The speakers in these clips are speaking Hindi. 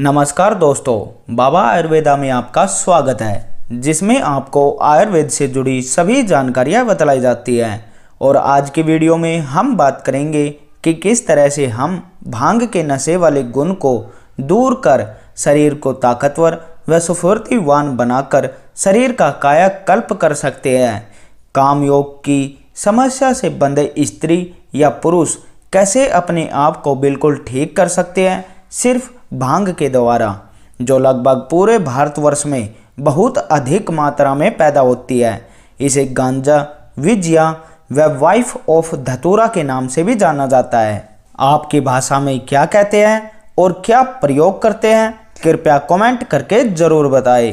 नमस्कार दोस्तों बाबा आयुर्वेदा में आपका स्वागत है जिसमें आपको आयुर्वेद से जुड़ी सभी जानकारियां बतलाई जाती हैं और आज के वीडियो में हम बात करेंगे कि किस तरह से हम भांग के नशे वाले गुण को दूर कर शरीर को ताकतवर व स्फूर्तिवान बनाकर शरीर का काया कल्प कर सकते हैं कामयोग की समस्या से बंधे स्त्री या पुरुष कैसे अपने आप को बिल्कुल ठीक कर सकते हैं सिर्फ भांग के द्वारा जो लगभग पूरे भारतवर्ष में बहुत अधिक मात्रा में पैदा होती है इसे गांजा विजया व वाइफ ऑफ धतूरा के नाम से भी जाना जाता है आपकी भाषा में क्या कहते हैं और क्या प्रयोग करते हैं कृपया कमेंट करके ज़रूर बताएं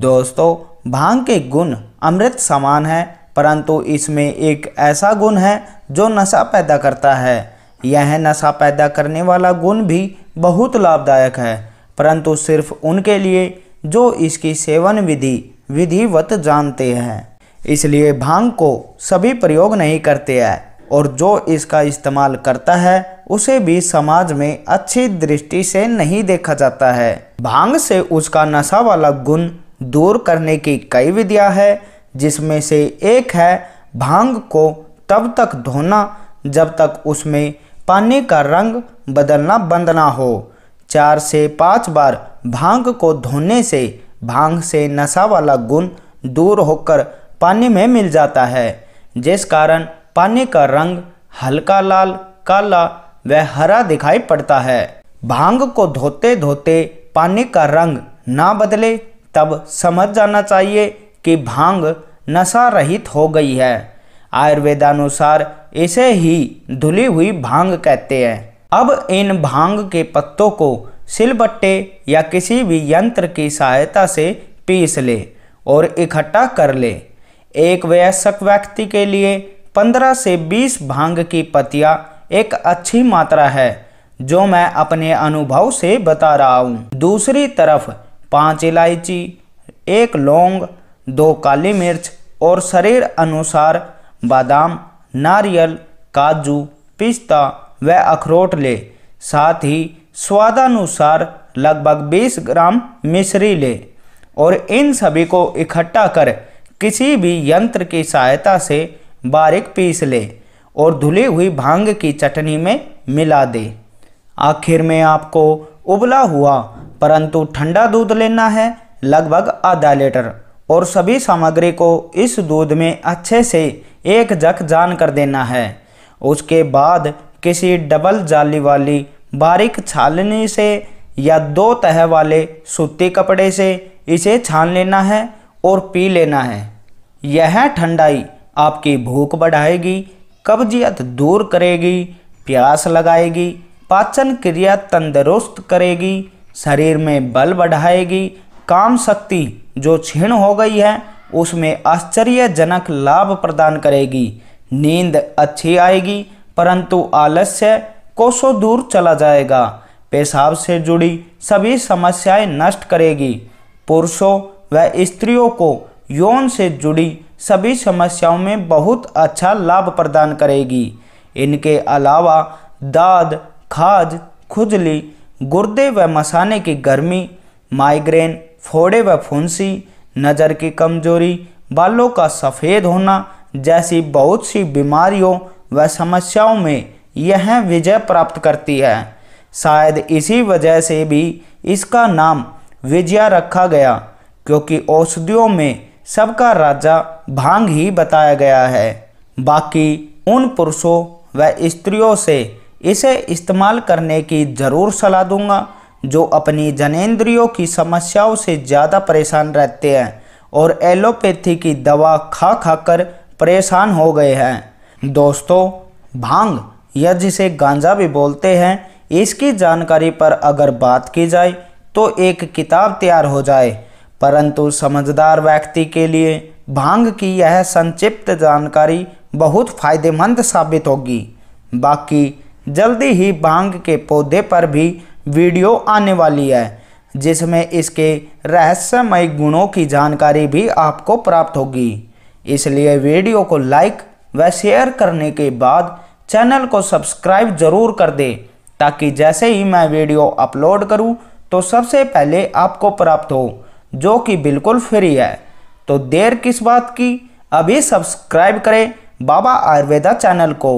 दोस्तों भांग के गुण अमृत समान है परंतु इसमें एक ऐसा गुण है जो नशा पैदा करता है यह नशा पैदा करने वाला गुण भी बहुत लाभदायक है परंतु सिर्फ उनके लिए जो इसकी सेवन विधि विधिवत जानते हैं इसलिए भांग को सभी प्रयोग नहीं करते हैं और जो इसका इस्तेमाल करता है उसे भी समाज में अच्छी दृष्टि से नहीं देखा जाता है भांग से उसका नशा वाला गुण दूर करने की कई विधियां है जिसमें से एक है भांग को तब तक धोना जब तक उसमें पानी का रंग बदलना बंद ना हो चार से पाँच बार भांग को धोने से भांग से नशा वाला गुण दूर होकर पानी में मिल जाता है जिस कारण पानी का रंग हल्का लाल काला व हरा दिखाई पड़ता है भांग को धोते धोते पानी का रंग ना बदले तब समझ जाना चाहिए कि भांग नशा रहित हो गई है आयुर्वेदानुसार इसे ही धुली हुई भांग कहते हैं अब इन भांग के पत्तों को सिलबट्टे या किसी भी यंत्र की सहायता से पीस ले और इकट्ठा कर ले एक वयस्क व्यक्ति के लिए 15 से 20 भांग की पत्तियाँ एक अच्छी मात्रा है जो मैं अपने अनुभव से बता रहा हूँ दूसरी तरफ पाँच इलायची एक लौंग दो काली मिर्च और शरीर अनुसार बादाम नारियल काजू पिस्ता व अखरोट ले साथ ही स्वादानुसार लगभग 20 ग्राम मिश्री ले और इन सभी को इकट्ठा कर किसी भी यंत्र की सहायता से बारीक पीस ले और धुली हुई भांग की चटनी में मिला दे आखिर में आपको उबला हुआ परंतु ठंडा दूध लेना है लगभग आधा लीटर और सभी सामग्री को इस दूध में अच्छे से एक जख जान कर देना है उसके बाद किसी डबल जाली वाली बारीक छालनी से या दो तह वाले सूती कपड़े से इसे छान लेना है और पी लेना है यह ठंडाई आपकी भूख बढ़ाएगी कब्जियत दूर करेगी प्यास लगाएगी पाचन क्रिया तंदुरुस्त करेगी शरीर में बल बढ़ाएगी काम शक्ति जो क्षीण हो गई है उसमें आश्चर्यजनक लाभ प्रदान करेगी नींद अच्छी आएगी परंतु आलस्य कोसों दूर चला जाएगा पेशाब से जुड़ी सभी समस्याएं नष्ट करेगी पुरुषों व स्त्रियों को यौन से जुड़ी सभी समस्याओं में बहुत अच्छा लाभ प्रदान करेगी इनके अलावा दाद खाज खुजली गुर्दे व मसाने की गर्मी माइग्रेन फोड़े व फुंसी नज़र की कमजोरी बालों का सफ़ेद होना जैसी बहुत सी बीमारियों व समस्याओं में यह विजय प्राप्त करती है शायद इसी वजह से भी इसका नाम विजया रखा गया क्योंकि औषधियों में सबका राजा भांग ही बताया गया है बाकी उन पुरुषों व स्त्रियों से इसे इस्तेमाल करने की ज़रूर सलाह दूंगा जो अपनी जनेंद्रियों की समस्याओं से ज़्यादा परेशान रहते हैं और एलोपैथी की दवा खा खा कर परेशान हो गए हैं दोस्तों भांग या जिसे गांजा भी बोलते हैं इसकी जानकारी पर अगर बात की जाए तो एक किताब तैयार हो जाए परंतु समझदार व्यक्ति के लिए भांग की यह संक्षिप्त जानकारी बहुत फायदेमंद साबित होगी बाकी जल्दी ही भांग के पौधे पर भी वीडियो आने वाली है जिसमें इसके रहस्यमय गुणों की जानकारी भी आपको प्राप्त होगी इसलिए वीडियो को लाइक व शेयर करने के बाद चैनल को सब्सक्राइब जरूर कर दे ताकि जैसे ही मैं वीडियो अपलोड करूं तो सबसे पहले आपको प्राप्त हो जो कि बिल्कुल फ्री है तो देर किस बात की अभी सब्सक्राइब करें बाबा आयुर्वेदा चैनल को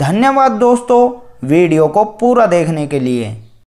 धन्यवाद दोस्तों वीडियो को पूरा देखने के लिए